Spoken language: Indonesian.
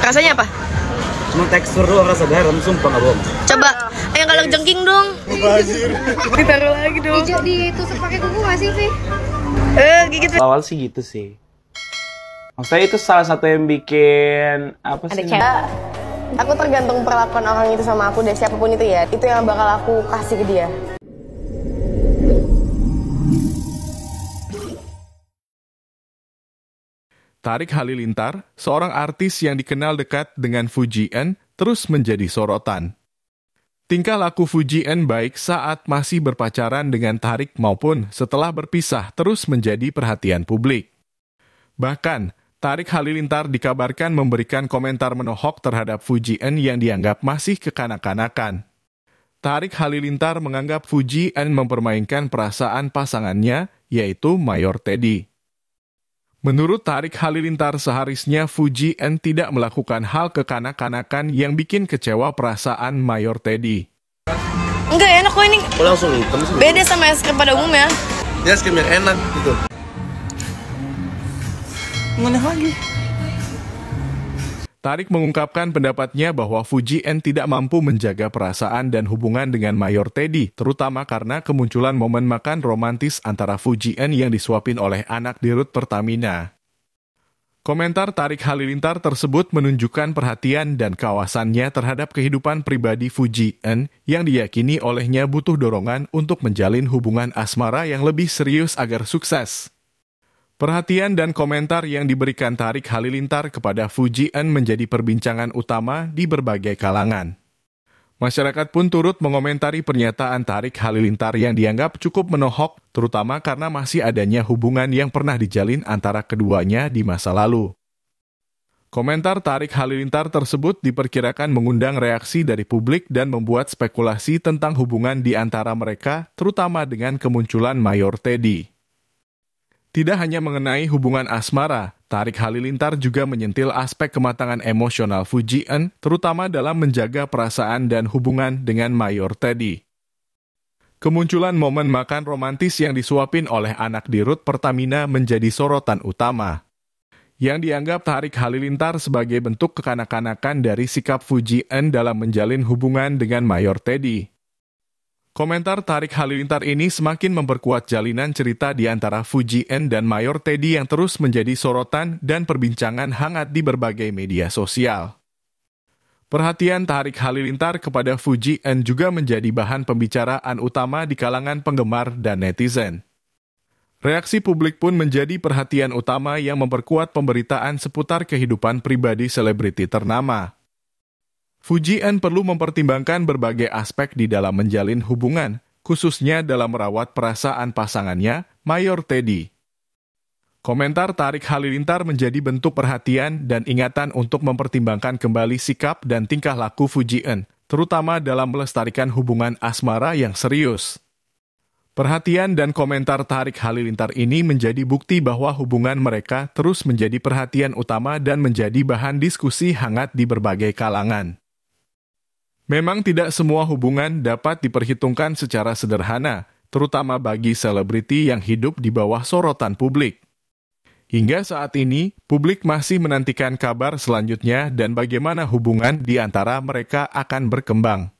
Rasanya apa? Cuma tekstur doang rasa garam, sumpah nggak bohong. Coba, yang kalau jengking dong. Bajir. Ditaruh lagi dong. Hijau ditusuk pakai kuku gak sih, sih? Eh, gigit. Awal sih gitu sih. Maksudnya itu salah satu yang bikin apa sih? Ada cewek. Aku tergantung perlakuan orang itu sama aku dan siapapun itu ya. Itu yang bakal aku kasih ke dia. Tarik Halilintar, seorang artis yang dikenal dekat dengan Fuji N, terus menjadi sorotan. Tingkah laku Fuji N baik saat masih berpacaran dengan Tarik maupun setelah berpisah terus menjadi perhatian publik. Bahkan, Tarik Halilintar dikabarkan memberikan komentar menohok terhadap Fuji N yang dianggap masih kekanak-kanakan. Tarik Halilintar menganggap Fuji N mempermainkan perasaan pasangannya, yaitu Mayor Teddy. Menurut Tarik Halilintar, seharusnya Fuji N tidak melakukan hal kekanak-kanakan yang bikin kecewa perasaan Mayor Teddy. Enggak enak kok ini. Oh, langsung hitam sih. Beda sama es krim pada ya. Ya es krim yang enak gitu. Mana lagi? Tarik mengungkapkan pendapatnya bahwa Fuji N tidak mampu menjaga perasaan dan hubungan dengan Mayor Teddy, terutama karena kemunculan momen makan romantis antara Fuji N yang disuapin oleh anak dirut Pertamina. Komentar Tarik Halilintar tersebut menunjukkan perhatian dan kawasannya terhadap kehidupan pribadi Fuji N yang diyakini olehnya butuh dorongan untuk menjalin hubungan asmara yang lebih serius agar sukses. Perhatian dan komentar yang diberikan Tarik Halilintar kepada Fuji Fujian menjadi perbincangan utama di berbagai kalangan. Masyarakat pun turut mengomentari pernyataan Tarik Halilintar yang dianggap cukup menohok, terutama karena masih adanya hubungan yang pernah dijalin antara keduanya di masa lalu. Komentar Tarik Halilintar tersebut diperkirakan mengundang reaksi dari publik dan membuat spekulasi tentang hubungan di antara mereka, terutama dengan kemunculan Mayor Teddy. Tidak hanya mengenai hubungan asmara, Tarik Halilintar juga menyentil aspek kematangan emosional Fuji En, terutama dalam menjaga perasaan dan hubungan dengan Mayor Teddy. Kemunculan momen makan romantis yang disuapin oleh anak di dirut Pertamina menjadi sorotan utama. Yang dianggap Tarik Halilintar sebagai bentuk kekanak-kanakan dari sikap Fuji En dalam menjalin hubungan dengan Mayor Teddy. Komentar Tarik Halilintar ini semakin memperkuat jalinan cerita di antara Fuji N dan Mayor Teddy yang terus menjadi sorotan dan perbincangan hangat di berbagai media sosial. Perhatian Tarik Halilintar kepada Fuji N juga menjadi bahan pembicaraan utama di kalangan penggemar dan netizen. Reaksi publik pun menjadi perhatian utama yang memperkuat pemberitaan seputar kehidupan pribadi selebriti ternama. Fujian perlu mempertimbangkan berbagai aspek di dalam menjalin hubungan, khususnya dalam merawat perasaan pasangannya, Mayor Teddy. Komentar Tarik Halilintar menjadi bentuk perhatian dan ingatan untuk mempertimbangkan kembali sikap dan tingkah laku Fujian, terutama dalam melestarikan hubungan asmara yang serius. Perhatian dan komentar Tarik Halilintar ini menjadi bukti bahwa hubungan mereka terus menjadi perhatian utama dan menjadi bahan diskusi hangat di berbagai kalangan. Memang tidak semua hubungan dapat diperhitungkan secara sederhana, terutama bagi selebriti yang hidup di bawah sorotan publik. Hingga saat ini, publik masih menantikan kabar selanjutnya dan bagaimana hubungan di antara mereka akan berkembang.